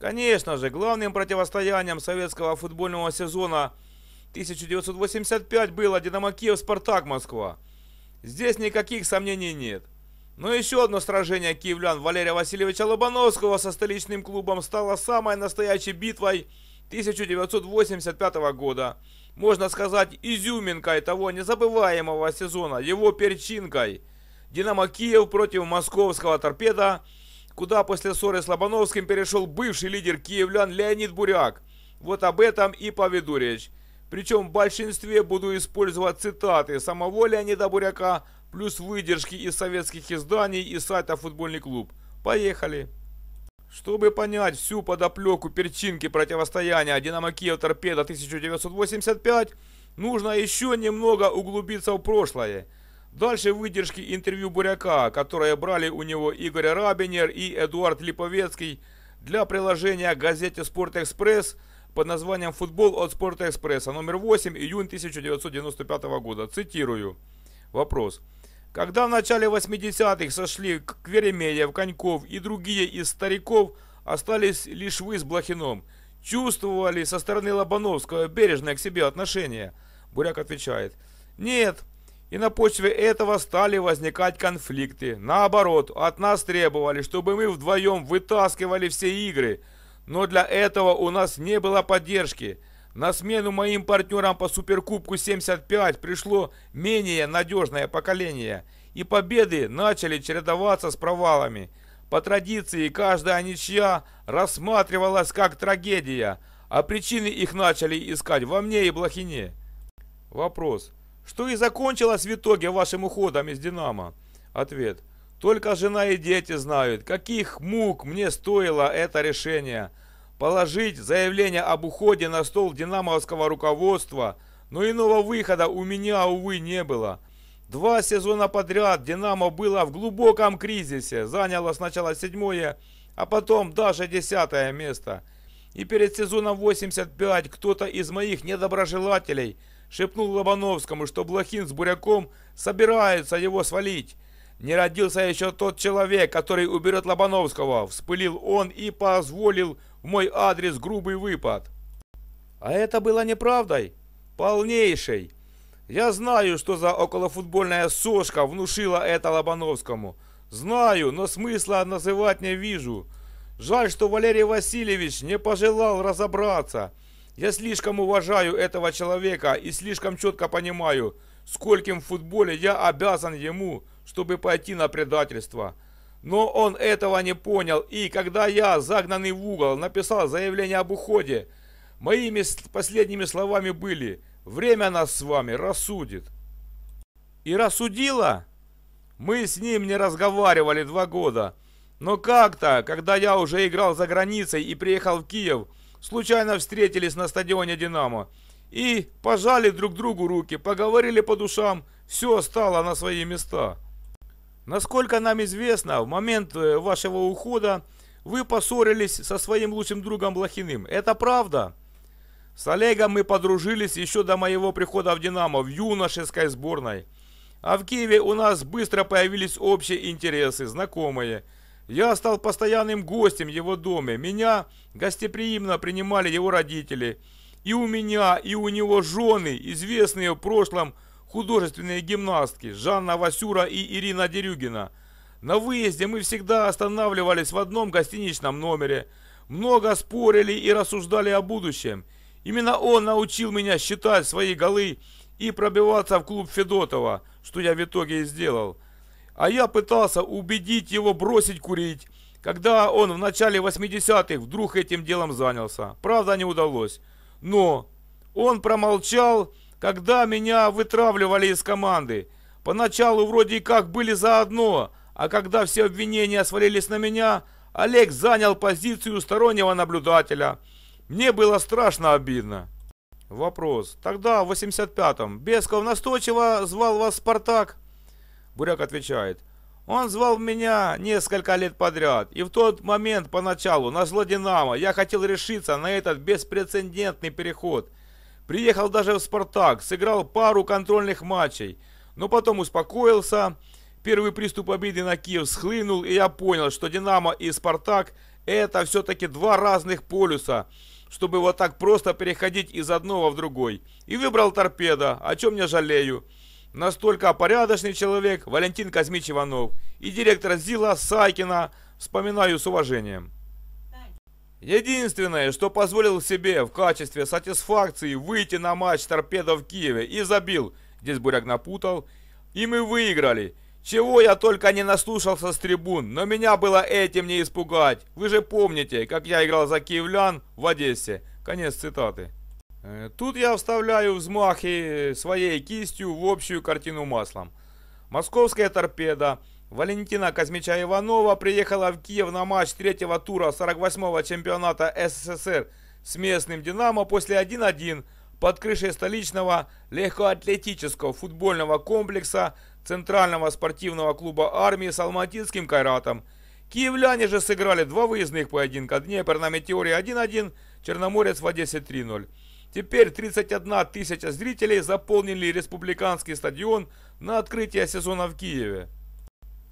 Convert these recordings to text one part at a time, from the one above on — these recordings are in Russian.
Конечно же, главным противостоянием советского футбольного сезона 1985 было «Динамо Киев» «Спартак Москва». Здесь никаких сомнений нет. Но еще одно сражение киевлян Валерия Васильевича Лобановского со столичным клубом стало самой настоящей битвой 1985 года. Можно сказать, изюминкой того незабываемого сезона, его перчинкой. «Динамо Киев» против московского «Торпеда» куда после ссоры с Лобановским перешел бывший лидер киевлян Леонид Буряк. Вот об этом и поведу речь. Причем в большинстве буду использовать цитаты самого Леонида Буряка, плюс выдержки из советских изданий и сайта «Футбольный клуб». Поехали! Чтобы понять всю подоплеку перчинки противостояния «Динамо Киев-Торпеда» 1985, нужно еще немного углубиться в прошлое – Дальше выдержки интервью Буряка, которые брали у него Игорь Рабинер и Эдуард Липовецкий для приложения к газете «Спортэкспресс» под названием «Футбол от Спортэкспресса» номер 8, июнь 1995 года. Цитирую. Вопрос. Когда в начале 80-х сошли Кверемедев, Коньков и другие из стариков, остались лишь вы с Блохином. Чувствовали со стороны Лобановского бережное к себе отношение? Буряк отвечает. Нет, и на почве этого стали возникать конфликты. Наоборот, от нас требовали, чтобы мы вдвоем вытаскивали все игры. Но для этого у нас не было поддержки. На смену моим партнерам по Суперкубку 75 пришло менее надежное поколение. И победы начали чередоваться с провалами. По традиции, каждая ничья рассматривалась как трагедия, а причины их начали искать во мне и Блохине. Вопрос что и закончилось в итоге вашим уходом из «Динамо». Ответ. Только жена и дети знают, каких мук мне стоило это решение. Положить заявление об уходе на стол динамовского руководства, но иного выхода у меня, увы, не было. Два сезона подряд «Динамо» было в глубоком кризисе, заняло сначала седьмое, а потом даже десятое место. И перед сезоном 85 кто-то из моих недоброжелателей – шепнул Лобановскому, что Блохин с Буряком собираются его свалить. Не родился еще тот человек, который уберет Лобановского, вспылил он и позволил в мой адрес грубый выпад. А это было неправдой, полнейшей. Я знаю, что за околофутбольная сошка внушила это Лобановскому. Знаю, но смысла называть не вижу. Жаль, что Валерий Васильевич не пожелал разобраться. Я слишком уважаю этого человека и слишком четко понимаю, скольким в футболе я обязан ему, чтобы пойти на предательство. Но он этого не понял, и когда я, загнанный в угол, написал заявление об уходе, моими последними словами были «Время нас с вами рассудит». И рассудила? Мы с ним не разговаривали два года. Но как-то, когда я уже играл за границей и приехал в Киев, случайно встретились на стадионе «Динамо» и пожали друг другу руки, поговорили по душам, все стало на свои места. Насколько нам известно, в момент э, вашего ухода вы поссорились со своим лучшим другом Блохиным. Это правда? С Олегом мы подружились еще до моего прихода в «Динамо» в юношеской сборной. А в Киеве у нас быстро появились общие интересы, знакомые – я стал постоянным гостем в его доме. Меня гостеприимно принимали его родители. И у меня, и у него жены, известные в прошлом художественные гимнастки Жанна Васюра и Ирина Дерюгина. На выезде мы всегда останавливались в одном гостиничном номере. Много спорили и рассуждали о будущем. Именно он научил меня считать свои голы и пробиваться в клуб Федотова, что я в итоге и сделал. А я пытался убедить его бросить курить, когда он в начале 80-х вдруг этим делом занялся. Правда, не удалось. Но он промолчал, когда меня вытравливали из команды. Поначалу вроде как были заодно, а когда все обвинения свалились на меня, Олег занял позицию стороннего наблюдателя. Мне было страшно обидно. Вопрос. Тогда в 85-м Бесков настойчиво звал вас в Спартак? Буряк отвечает. Он звал меня несколько лет подряд, и в тот момент поначалу назло «Динамо» я хотел решиться на этот беспрецедентный переход. Приехал даже в «Спартак», сыграл пару контрольных матчей, но потом успокоился. Первый приступ обиды на Киев схлынул, и я понял, что «Динамо» и «Спартак» — это все-таки два разных полюса, чтобы вот так просто переходить из одного в другой. И выбрал торпеда, о чем я жалею. Настолько порядочный человек Валентин Казмич Иванов и директор ЗИЛа Сайкина вспоминаю с уважением. Единственное, что позволил себе в качестве сатисфакции выйти на матч торпедов в Киеве и забил, здесь Буряк напутал, и мы выиграли. Чего я только не наслушался с трибун, но меня было этим не испугать. Вы же помните, как я играл за киевлян в Одессе. Конец цитаты. Э, тут я вставляю взмахи своей кистью в общую картину маслом. Московская торпеда Валентина Казмича Иванова приехала в Киев на матч третьего тура 48-го чемпионата СССР с местным «Динамо» после 1-1 под крышей столичного легкоатлетического футбольного комплекса Центрального спортивного клуба армии с алматинским «Кайратом». Киевляне же сыграли два выездных поединка. Днепр на «Метеоре» 1-1, Черноморец в Одессе 3-0. Теперь 31 тысяча зрителей заполнили республиканский стадион на открытие сезона в Киеве.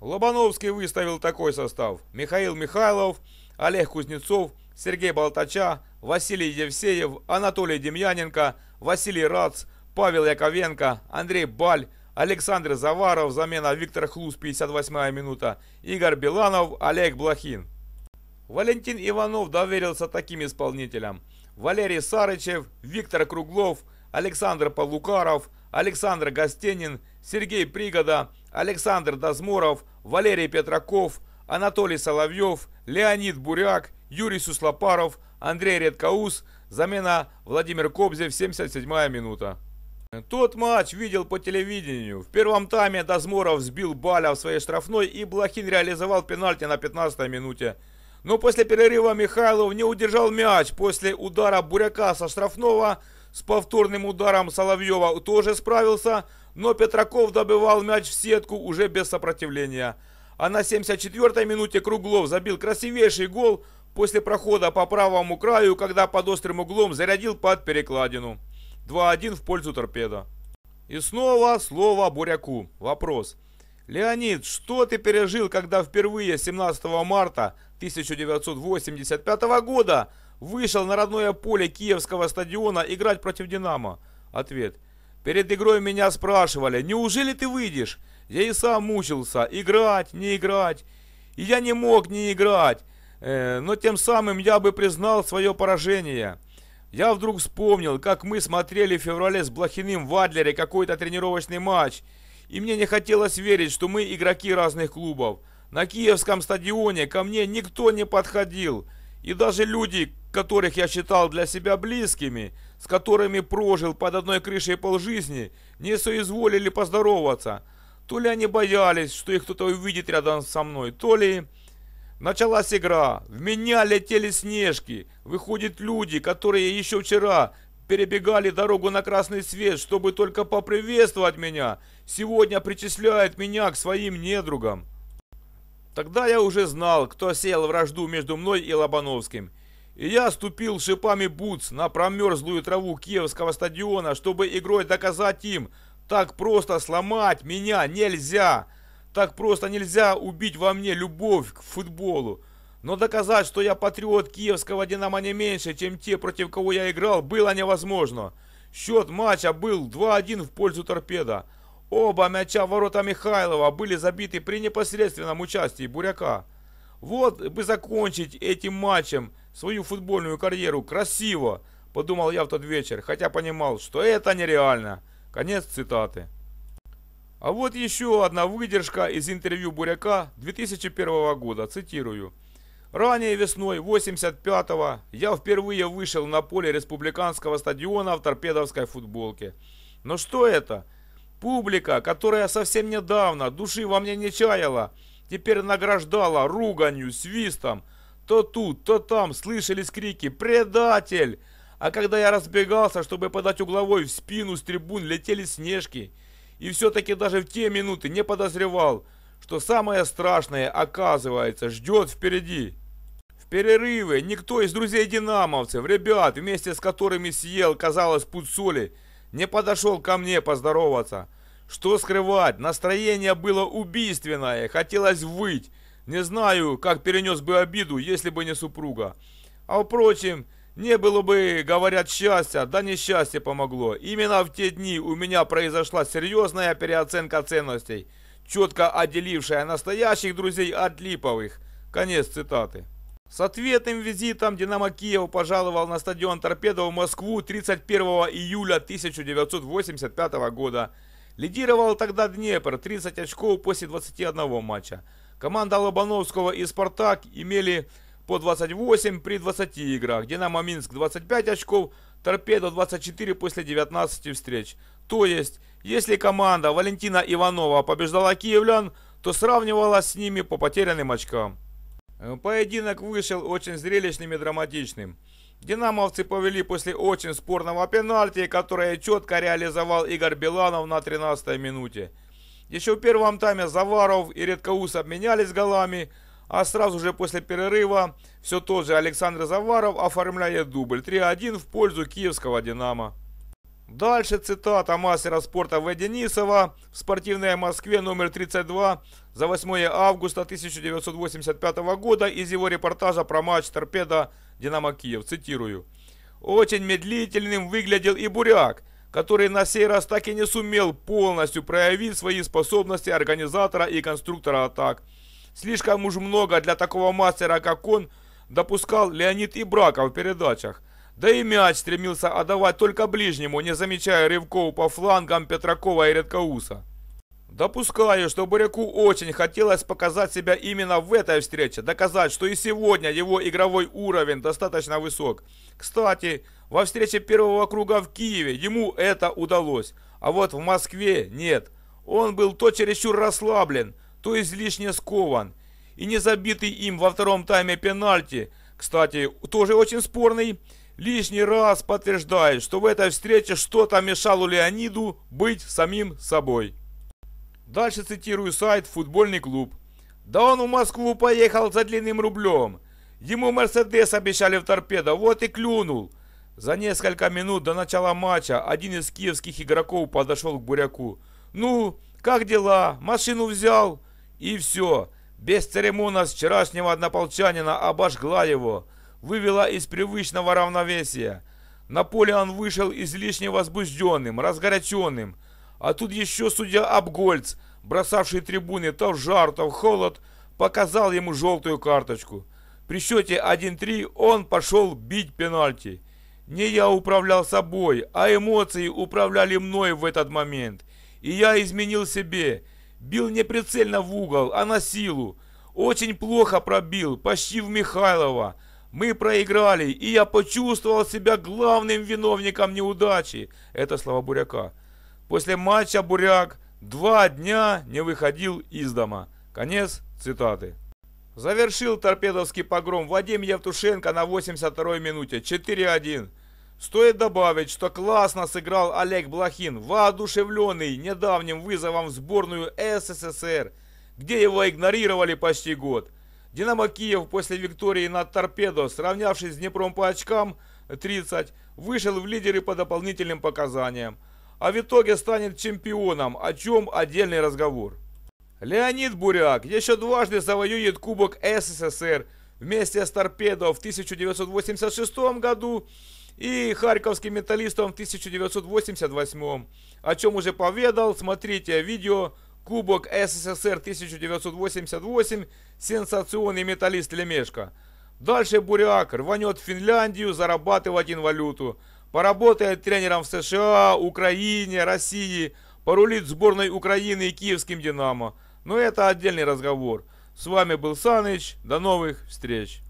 Лобановский выставил такой состав. Михаил Михайлов, Олег Кузнецов, Сергей Болтача, Василий Евсеев, Анатолий Демьяненко, Василий Рац, Павел Яковенко, Андрей Баль, Александр Заваров, замена Виктор Хлус, 58 минута, Игорь Биланов, Олег Блохин. Валентин Иванов доверился таким исполнителям – Валерий Сарычев, Виктор Круглов, Александр Полукаров, Александр Гостенин, Сергей Пригода, Александр Дозморов, Валерий Петраков, Анатолий Соловьев, Леонид Буряк, Юрий Суслопаров, Андрей Редкаус, замена Владимир Кобзев, 77-я минута. Тот матч видел по телевидению. В первом тайме Дозморов сбил Баля в своей штрафной и Блохин реализовал пенальти на 15-й минуте. Но после перерыва Михайлов не удержал мяч. После удара Буряка со штрафного с повторным ударом Соловьева тоже справился, но Петраков добивал мяч в сетку уже без сопротивления. А на 74-й минуте Круглов забил красивейший гол после прохода по правому краю, когда под острым углом зарядил под перекладину. 2-1 в пользу торпеда. И снова слово Буряку. Вопрос. Леонид, что ты пережил, когда впервые 17 марта 1985 года вышел на родное поле Киевского стадиона играть против «Динамо»? Ответ. Перед игрой меня спрашивали, неужели ты выйдешь? Я и сам мучился, играть, не играть. И я не мог не играть, э, но тем самым я бы признал свое поражение. Я вдруг вспомнил, как мы смотрели в феврале с Блохиным в Адлере какой-то тренировочный матч. И мне не хотелось верить, что мы игроки разных клубов. На Киевском стадионе ко мне никто не подходил, и даже люди, которых я считал для себя близкими, с которыми прожил под одной крышей полжизни, не соизволили поздороваться. То ли они боялись, что их кто-то увидит рядом со мной, то ли... Началась игра, в меня летели снежки, выходят люди, которые еще вчера перебегали дорогу на красный свет, чтобы только поприветствовать меня, сегодня причисляют меня к своим недругам. Тогда я уже знал, кто сеял вражду между мной и Лобановским. И я ступил шипами бутс на промерзлую траву Киевского стадиона, чтобы игрой доказать им, так просто сломать меня нельзя. Так просто нельзя убить во мне любовь к футболу. Но доказать, что я патриот киевского «Динамо» не меньше, чем те, против кого я играл, было невозможно. Счет матча был 2-1 в пользу торпеда. Оба мяча ворота Михайлова были забиты при непосредственном участии Буряка. Вот бы закончить этим матчем свою футбольную карьеру красиво, подумал я в тот вечер, хотя понимал, что это нереально. Конец цитаты. А вот еще одна выдержка из интервью Буряка 2001 года, цитирую. Ранее весной 85-го я впервые вышел на поле республиканского стадиона в торпедовской футболке. Но что это? Публика, которая совсем недавно души во мне не чаяла, теперь награждала руганью, свистом. То тут, то там слышались крики «Предатель!». А когда я разбегался, чтобы подать угловой в спину с трибун, летели снежки. И все-таки даже в те минуты не подозревал, что самое страшное, оказывается, ждет впереди. В перерывы никто из друзей-динамовцев, ребят, вместе с которыми съел, казалось, пуд соли, не подошел ко мне поздороваться. Что скрывать, настроение было убийственное, хотелось выть. Не знаю, как перенес бы обиду, если бы не супруга. А впрочем, не было бы, говорят, счастья, да несчастье помогло. Именно в те дни у меня произошла серьезная переоценка ценностей, четко отделившая настоящих друзей от липовых. Конец цитаты. С ответным визитом «Динамо Киев» пожаловал на стадион «Торпедо» в Москву 31 июля 1985 года. Лидировал тогда Днепр 30 очков после 21 матча. Команда Лобановского и «Спартак» имели по 28 при 20 играх. «Динамо Минск» 25 очков, «Торпедо» 24 после 19 встреч. То есть, если команда Валентина Иванова побеждала киевлян, то сравнивалась с ними по потерянным очкам. Э, поединок вышел очень зрелищным и драматичным. Динамовцы повели после очень спорного пенальти, которое четко реализовал Игорь Биланов на 13-й минуте. Еще в первом тайме Заваров и Редкоус обменялись голами, а сразу же после перерыва все тот же Александр Заваров оформляет дубль 3-1 в пользу киевского «Динамо». Дальше цитата мастера спорта В. Денисова в «Спортивной Москве» номер 32 за 8 августа 1985 года из его репортажа про матч «Торпеда» «Динамо Киев». Цитирую. «Очень медлительным выглядел и Буряк, который на сей раз так и не сумел полностью проявить свои способности организатора и конструктора атак. Слишком уж много для такого мастера, как он, допускал Леонид Ибраков в передачах. Да и мяч стремился отдавать только ближнему, не замечая рывков по флангам Петракова и Редкоуса. Допускаю, что Буряку очень хотелось показать себя именно в этой встрече, доказать, что и сегодня его игровой уровень достаточно высок. Кстати, во встрече первого круга в Киеве ему это удалось, а вот в Москве нет. Он был то чересчур расслаблен, то излишне скован. И не забитый им во втором тайме пенальти, кстати, тоже очень спорный, лишний раз подтверждает, что в этой встрече что-то мешало Леониду быть самим собой. Дальше цитирую сайт «Футбольный клуб». Да он в Москву поехал за длинным рублем. Ему Мерседес обещали в торпедо, вот и клюнул. За несколько минут до начала матча один из киевских игроков подошел к Буряку. «Ну, как дела? Машину взял?» И все. Без церемона с вчерашнего однополчанина обожгла его вывела из привычного равновесия. Наполеон вышел излишне возбужденным, разгоряченным. А тут еще судья Абгольц, бросавший трибуны то в жар, то в холод, показал ему желтую карточку. При счете 1-3 он пошел бить пенальти. Не я управлял собой, а эмоции управляли мной в этот момент. И я изменил себе. Бил не прицельно в угол, а на силу. Очень плохо пробил, почти в Михайлова. Мы проиграли, и я почувствовал себя главным виновником неудачи. Это слова Буряка. После матча Буряк два дня не выходил из дома. Конец цитаты. Завершил торпедовский погром Вадим Евтушенко на 82-й минуте 4-1. Стоит добавить, что классно сыграл Олег Блохин, воодушевленный недавним вызовом в сборную СССР, где его игнорировали почти год. Динамо Киев после виктории над Торпедо, сравнявшись с Днепром по очкам 30, вышел в лидеры по дополнительным показаниям. А в итоге станет чемпионом, о чем отдельный разговор. Леонид Буряк еще дважды завоюет Кубок СССР вместе с Торпедо в 1986 году и Харьковским металлистом в 1988, о чем уже поведал, смотрите видео Кубок СССР 1988, сенсационный металлист Лемешко. Дальше Буряк рванет в Финляндию зарабатывать инвалюту. Поработает тренером в США, Украине, России. Порулит сборной Украины и киевским «Динамо». Но это отдельный разговор. С вами был Саныч. До новых встреч.